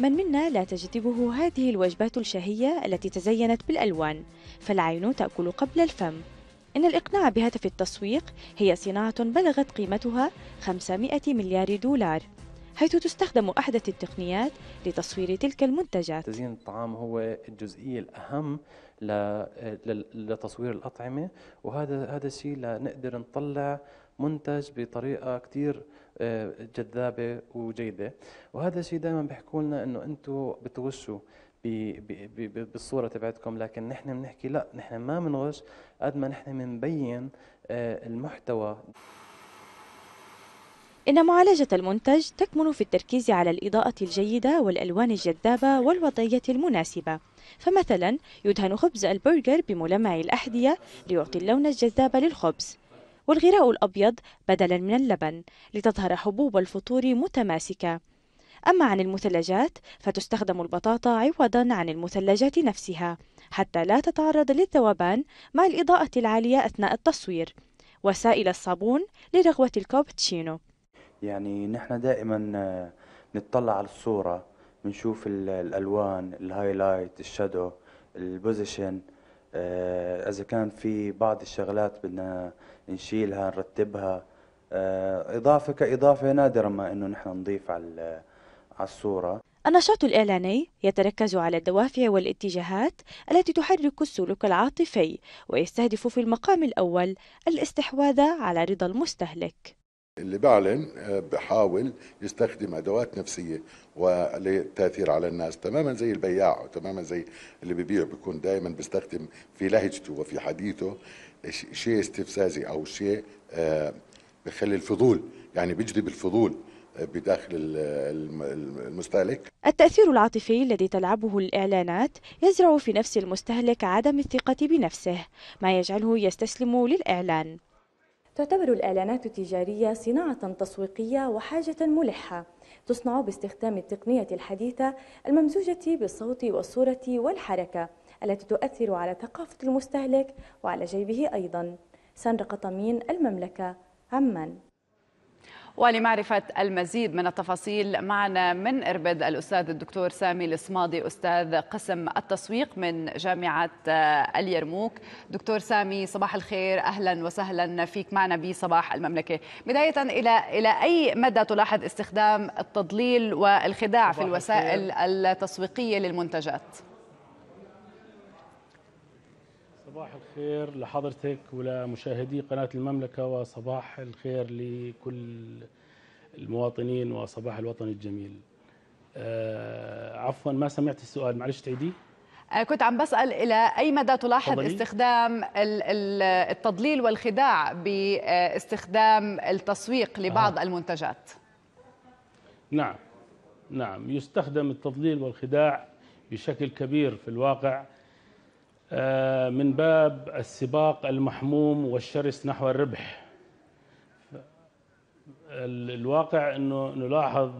من منا لا تجذبه هذه الوجبات الشهية التي تزينت بالألوان فالعين تأكل قبل الفم إن الإقناع بهدف التسويق هي صناعة بلغت قيمتها 500 مليار دولار حيث تستخدم أحدث التقنيات لتصوير تلك المنتجات تزيين الطعام هو الجزئية الأهم لتصوير الأطعمة وهذا هذا الشيء لنقدر نطلع منتج بطريقة كتير جذابه وجيده وهذا الشيء دائما بيحكوا لنا انه انتم بتغشوا بالصوره تبعتكم لكن نحن بنحكي لا نحن ما بنغش قد ما نحن بنبين آه، المحتوى إن معالجة المنتج تكمن في التركيز على الإضاءة الجيدة والألوان الجذابة والوضعية المناسبة فمثلا يدهن خبز البرجر بملمع الأحذية ليعطي اللون الجذاب للخبز والغراء الأبيض بدلا من اللبن لتظهر حبوب الفطور متماسكة أما عن المثلجات فتستخدم البطاطا عوضا عن المثلجات نفسها حتى لا تتعرض للذوبان مع الإضاءة العالية أثناء التصوير وسائل الصابون لرغوة الكوبتشينو. يعني نحن دائما آه، نتطلع على الصورة بنشوف الألوان الهايلايت الشادو البوزيشن آه، اذا كان في بعض الشغلات بدنا نشيلها نرتبها آه، اضافه كاضافه نادرا ما انه نحن نضيف على على الصوره النشاط الإعلاني يتركز على الدوافع والاتجاهات التي تحرك السلوك العاطفي ويستهدف في المقام الأول الاستحواذ على رضا المستهلك اللي بيعلن آه، بحاول يستخدم ادوات نفسيه وللتاثير على الناس تماما زي البياع تماما زي اللي ببيع بيكون دائما بيستخدم في لهجته وفي حديثه شيء استفزازي او شيء آه، بخلي الفضول يعني بيجذب الفضول آه، بداخل المستهلك التأثير العاطفي الذي تلعبه الإعلانات يزرع في نفس المستهلك عدم الثقة بنفسه ما يجعله يستسلم للإعلان تعتبر الإعلانات التجارية صناعة تسويقية وحاجة ملحة تصنع باستخدام التقنية الحديثة الممزوجة بالصوت والصورة والحركة التي تؤثر على ثقافة المستهلك وعلى جيبه أيضا سنرق طمين المملكة عمان ولمعرفة المزيد من التفاصيل معنا من إربد الأستاذ الدكتور سامي الصمادي أستاذ قسم التسويق من جامعة آه، اليرموك دكتور سامي صباح الخير أهلا وسهلا فيك معنا بصباح المملكة بداية إلى, إلى أي مدى تلاحظ استخدام التضليل والخداع في الوسائل التسويقية للمنتجات؟ صباح الخير لحضرتك ولمشاهدي قناة المملكة وصباح الخير لكل المواطنين وصباح الوطن الجميل آه عفوا ما سمعت السؤال معلش تعيديه آه، كنت عم بسأل إلى أي مدى تلاحظ فضلي. استخدام التضليل والخداع باستخدام التسويق لبعض آه. المنتجات نعم نعم يستخدم التضليل والخداع بشكل كبير في الواقع آه، من باب السباق المحموم والشرس نحو الربح الواقع انه نلاحظ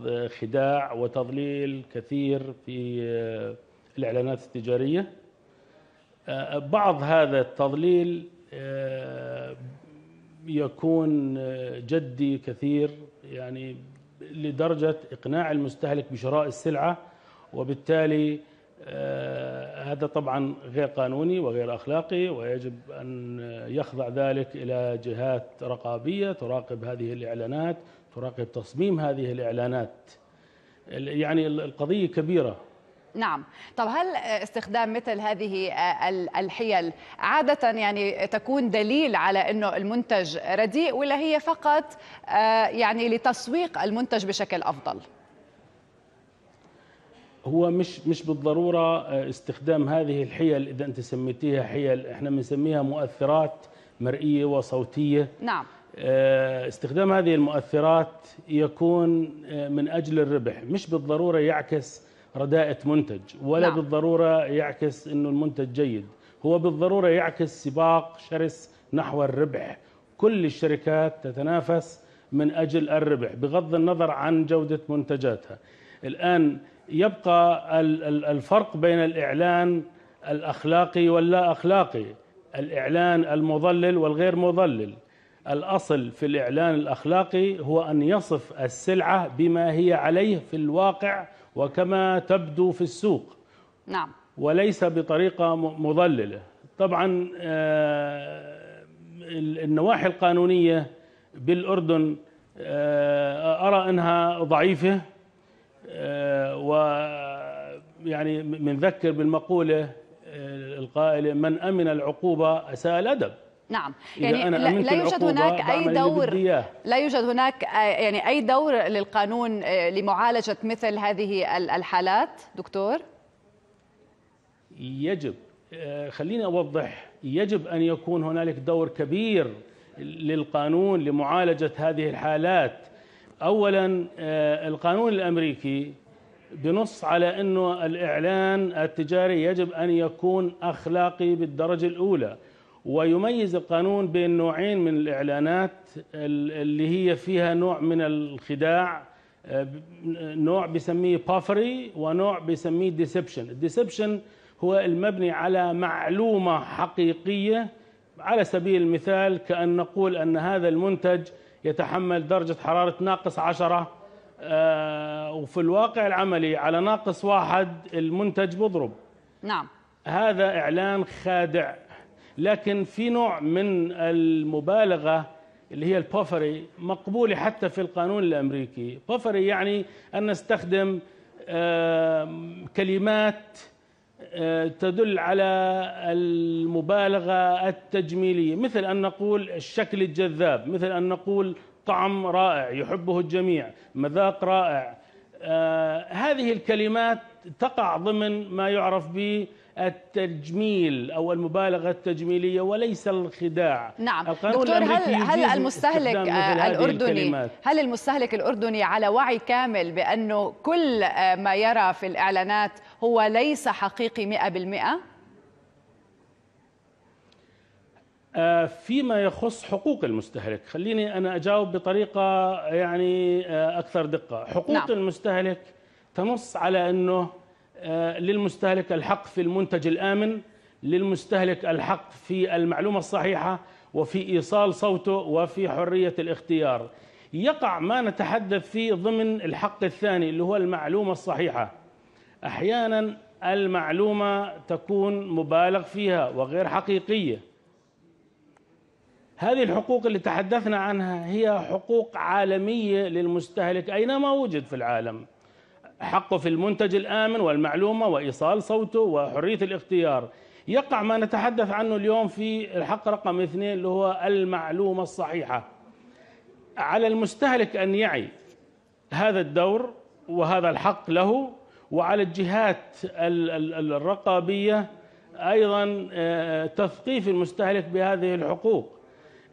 خداع وتضليل كثير في آه، الاعلانات التجاريه آه، بعض هذا التضليل يكون جدي كثير يعني لدرجه اقناع المستهلك بشراء السلعه وبالتالي هذا طبعا غير قانوني وغير اخلاقي ويجب ان يخضع ذلك الى جهات رقابيه تراقب هذه الاعلانات، تراقب تصميم هذه الاعلانات. يعني القضيه كبيره نعم طب هل استخدام مثل هذه آه، الحيل عادة يعني تكون دليل على أنه المنتج رديء ولا هي فقط آه، يعني لتسويق المنتج بشكل أفضل؟ هو مش مش بالضروره آه، استخدام هذه الحيل اذا انت سميتيها حيل احنا بنسميها مؤثرات مرئيه وصوتيه نعم آه، استخدام هذه المؤثرات يكون آه، من اجل الربح مش بالضروره يعكس رداءة منتج ولا نعم. بالضروره يعكس انه المنتج جيد هو بالضروره يعكس سباق شرس نحو الربح كل الشركات تتنافس من اجل الربح بغض النظر عن جوده منتجاتها الان يبقى الفرق بين الإعلان الأخلاقي واللا أخلاقي الإعلان المضلل والغير مضلل الأصل في الإعلان الأخلاقي هو أن يصف السلعة بما هي عليه في الواقع وكما تبدو في السوق نعم وليس بطريقة مضللة طبعا آه، النواحي القانونية بالأردن آه، أرى أنها ضعيفة ويعني بنذكر بالمقولة آه، القائلة من أمن العقوبة أساء الأدب نعم يعني لا يوجد هناك اي دور لا يوجد هناك يعني اي دور للقانون آه، لمعالجه مثل هذه الحالات دكتور يجب آه، خليني اوضح يجب ان يكون هنالك دور كبير للقانون لمعالجه هذه الحالات اولا القانون الامريكي بنص على أنه الإعلان التجاري يجب أن يكون أخلاقي بالدرجة الأولى ويميز القانون بين نوعين من الإعلانات اللي هي فيها نوع من الخداع آه، نوع بسميه بافري ونوع بسميه ديسبشن الديسبشن هو المبني على معلومة حقيقية على سبيل المثال كأن نقول أن هذا المنتج يتحمل درجة حرارة ناقص 10 آه، وفي الواقع العملي على ناقص واحد المنتج بضرب نعم هذا إعلان خادع لكن في نوع من المبالغة اللي هي البوفري مقبولة حتى في القانون الأمريكي بوفري يعني أن نستخدم آه، كلمات آه، تدل على المبالغة التجميلية مثل أن نقول الشكل الجذاب مثل أن نقول طعم رائع يحبه الجميع مذاق رائع آه، هذه الكلمات تقع ضمن ما يعرف به التجميل او المبالغه التجميليه وليس الخداع نعم دكتور هل هل المستهلك الاردني هل المستهلك الاردني على وعي كامل بانه كل آه، ما يرى في الاعلانات هو ليس حقيقي 100% آه، فيما يخص حقوق المستهلك خليني أنا أجاوب بطريقة يعني آه، أكثر دقة حقوق نعم. المستهلك تنص على أنه آه، للمستهلك الحق في المنتج الآمن للمستهلك الحق في المعلومة الصحيحة وفي إيصال صوته وفي حرية الاختيار يقع ما نتحدث فيه ضمن الحق الثاني اللي هو المعلومة الصحيحة أحيانا المعلومة تكون مبالغ فيها وغير حقيقية هذه الحقوق اللي تحدثنا عنها هي حقوق عالمية للمستهلك أينما وجد في العالم حقه في المنتج الآمن والمعلومة وإيصال صوته وحرية الاختيار يقع ما نتحدث عنه اليوم في الحق رقم اثنين اللي هو المعلومة الصحيحة على المستهلك أن يعي هذا الدور وهذا الحق له وعلى الجهات الرقابية أيضا آه، تثقيف المستهلك بهذه الحقوق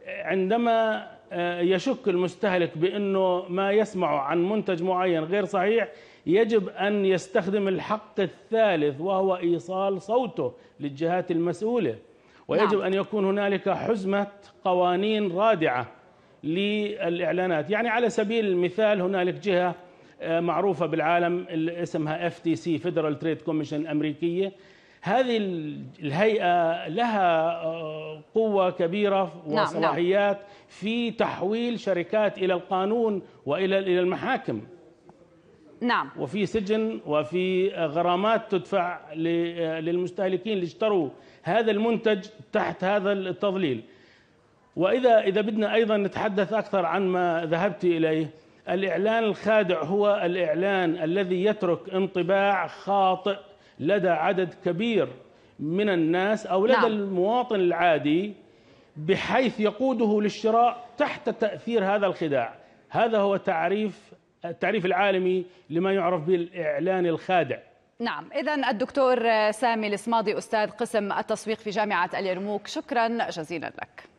عندما آه، يشك المستهلك بانه ما يسمعه عن منتج معين غير صحيح يجب ان يستخدم الحق الثالث وهو ايصال صوته للجهات المسؤوله ويجب نعم. ان يكون هنالك حزمه قوانين رادعه للاعلانات يعني على سبيل المثال هنالك جهه آه، معروفه بالعالم اسمها اف تي سي فيدرال تريد كوميشن الامريكيه هذه الهيئة لها آه، قوة كبيرة نعم، نعم. وصلاحيات نعم. في تحويل شركات إلى القانون وإلى إلى المحاكم نعم وفي سجن وفي غرامات تدفع آه، للمستهلكين اللي اشتروا هذا المنتج تحت هذا التضليل وإذا إذا بدنا أيضا نتحدث أكثر عن ما ذهبت إليه الإعلان الخادع هو الإعلان الذي يترك انطباع خاطئ لدى عدد كبير من الناس أو لدى نعم. المواطن العادي بحيث يقوده للشراء تحت تأثير هذا الخداع هذا هو تعريف التعريف العالمي لما يعرف بالإعلان الخادع نعم إذا الدكتور سامي الإسماضي أستاذ قسم التسويق في جامعة اليرموك شكرا جزيلا لك